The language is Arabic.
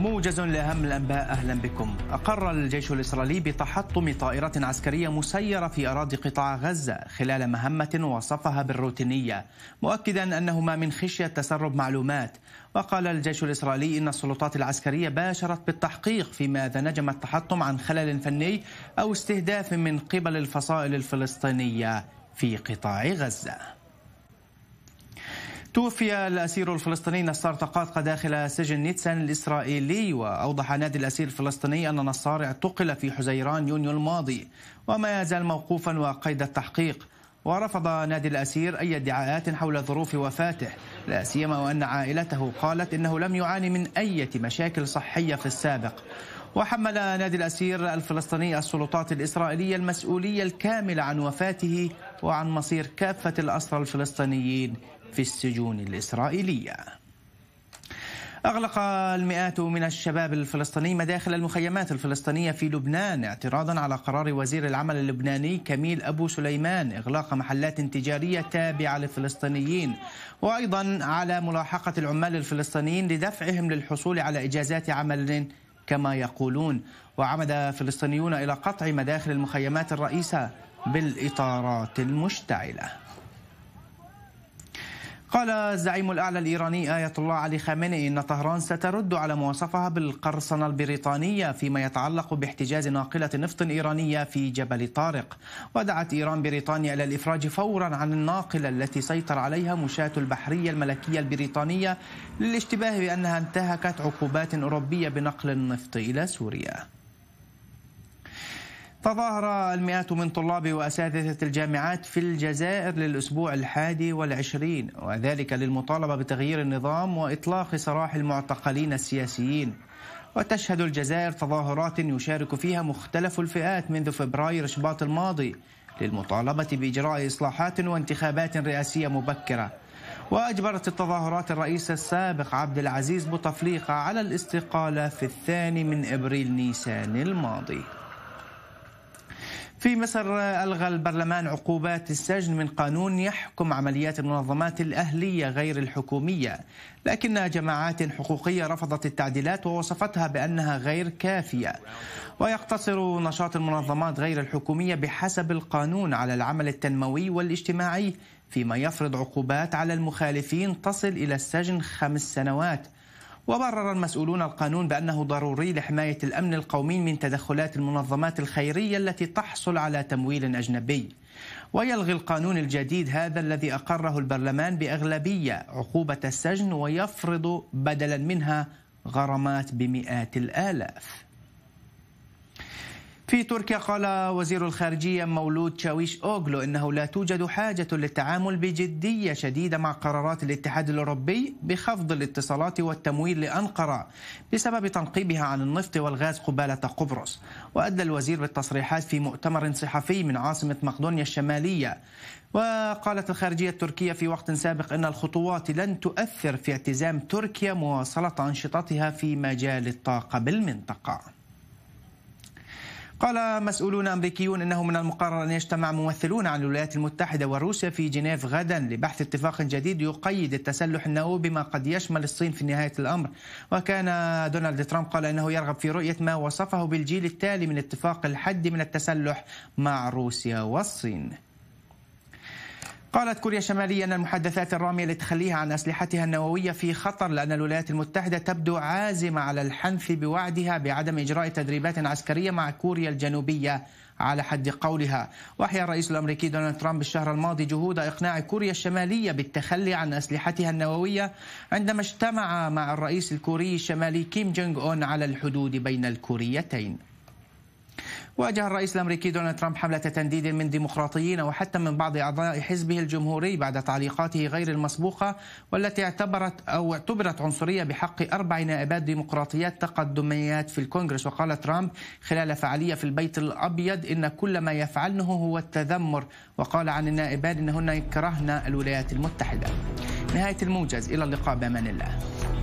موجز لأهم الأنباء أهلا بكم أقر الجيش الإسرائيلي بتحطم طائرات عسكرية مسيرة في أراضي قطاع غزة خلال مهمة وصفها بالروتينية مؤكدا أنهما من خشية تسرب معلومات وقال الجيش الإسرائيلي إن السلطات العسكرية باشرت بالتحقيق فيما إذا نجم التحطم عن خلل فني أو استهداف من قبل الفصائل الفلسطينية في قطاع غزة توفي الأسير الفلسطيني نصار تقاطقة داخل سجن نيتسان الإسرائيلي وأوضح نادي الأسير الفلسطيني أن نصار اعتقل في حزيران يونيو الماضي وما يزال موقوفا وقيد التحقيق ورفض نادي الأسير أي ادعاءات حول ظروف وفاته لا سيما وأن عائلته قالت إنه لم يعاني من أي مشاكل صحية في السابق وحمل نادي الأسير الفلسطيني السلطات الإسرائيلية المسؤولية الكاملة عن وفاته وعن مصير كافة الأسرى الفلسطينيين في السجون الإسرائيلية أغلق المئات من الشباب الفلسطيني مداخل المخيمات الفلسطينية في لبنان اعتراضا على قرار وزير العمل اللبناني كميل أبو سليمان إغلاق محلات تجارية تابعة للفلسطينيين وأيضا على ملاحقة العمال الفلسطينيين لدفعهم للحصول على إجازات عمل كما يقولون وعمد فلسطينيون إلى قطع مداخل المخيمات الرئيسة بالإطارات المشتعلة قال الزعيم الأعلى الإيراني آية الله علي خامنئي إن طهران سترد على مواصفها بالقرصنة البريطانية فيما يتعلق باحتجاز ناقلة نفط إيرانية في جبل طارق ودعت إيران بريطانيا إلى الإفراج فورا عن الناقلة التي سيطر عليها مشاة البحرية الملكية البريطانية للاشتباه بأنها انتهكت عقوبات أوروبية بنقل النفط إلى سوريا تظاهر المئات من طلاب وأساتذة الجامعات في الجزائر للأسبوع الحادي والعشرين وذلك للمطالبة بتغيير النظام وإطلاق سراح المعتقلين السياسيين وتشهد الجزائر تظاهرات يشارك فيها مختلف الفئات منذ فبراير شباط الماضي للمطالبة بإجراء إصلاحات وانتخابات رئاسية مبكرة وأجبرت التظاهرات الرئيس السابق عبد العزيز بوتفليقة على الاستقالة في الثاني من إبريل نيسان الماضي في مصر آه، ألغى البرلمان عقوبات السجن من قانون يحكم عمليات المنظمات الأهلية غير الحكومية لكن جماعات حقوقية رفضت التعديلات ووصفتها بأنها غير كافية ويقتصر نشاط المنظمات غير الحكومية بحسب القانون على العمل التنموي والاجتماعي فيما يفرض عقوبات على المخالفين تصل إلى السجن خمس سنوات وبرر المسؤولون القانون بأنه ضروري لحماية الأمن القومي من تدخلات المنظمات الخيرية التي تحصل على تمويل أجنبي ويلغي القانون الجديد هذا الذي أقره البرلمان بأغلبية عقوبة السجن ويفرض بدلا منها غرامات بمئات الآلاف في تركيا قال وزير الخارجية مولود شاويش أوغلو إنه لا توجد حاجة للتعامل بجدية شديدة مع قرارات الاتحاد الأوروبي بخفض الاتصالات والتمويل لأنقرة بسبب تنقيبها عن النفط والغاز قبالة قبرص وأدى الوزير بالتصريحات في مؤتمر صحفي من عاصمة مقدونيا الشمالية وقالت الخارجية التركية في وقت سابق أن الخطوات لن تؤثر في اعتزام تركيا مواصلة أنشطتها في مجال الطاقة بالمنطقة قال مسؤولون أمريكيون أنه من المقرر أن يجتمع ممثلون عن الولايات المتحدة وروسيا في جنيف غدا لبحث اتفاق جديد يقيد التسلح النووي بما قد يشمل الصين في نهاية الأمر وكان دونالد ترامب قال أنه يرغب في رؤية ما وصفه بالجيل التالي من اتفاق الحد من التسلح مع روسيا والصين قالت كوريا الشمالية أن المحادثات الرامية لتخليها عن أسلحتها النووية في خطر لأن الولايات المتحدة تبدو عازمة على الحنف بوعدها بعدم إجراء تدريبات عسكرية مع كوريا الجنوبية على حد قولها وحيا الرئيس الأمريكي دونالد ترامب الشهر الماضي جهود إقناع كوريا الشمالية بالتخلي عن أسلحتها النووية عندما اجتمع مع الرئيس الكوري الشمالي كيم جونغ أون على الحدود بين الكوريتين واجه الرئيس الامريكي دونالد ترامب حمله تنديد من ديمقراطيين وحتى من بعض اعضاء حزبه الجمهوري بعد تعليقاته غير المسبوقه والتي اعتبرت او اعتبرت عنصريه بحق اربع نائبات ديمقراطيات تقدميات في الكونغرس وقال ترامب خلال فعاليه في البيت الابيض ان كل ما يفعلنه هو التذمر وقال عن النائبات انهن كرهن الولايات المتحده. نهايه الموجز الى اللقاء بامان الله.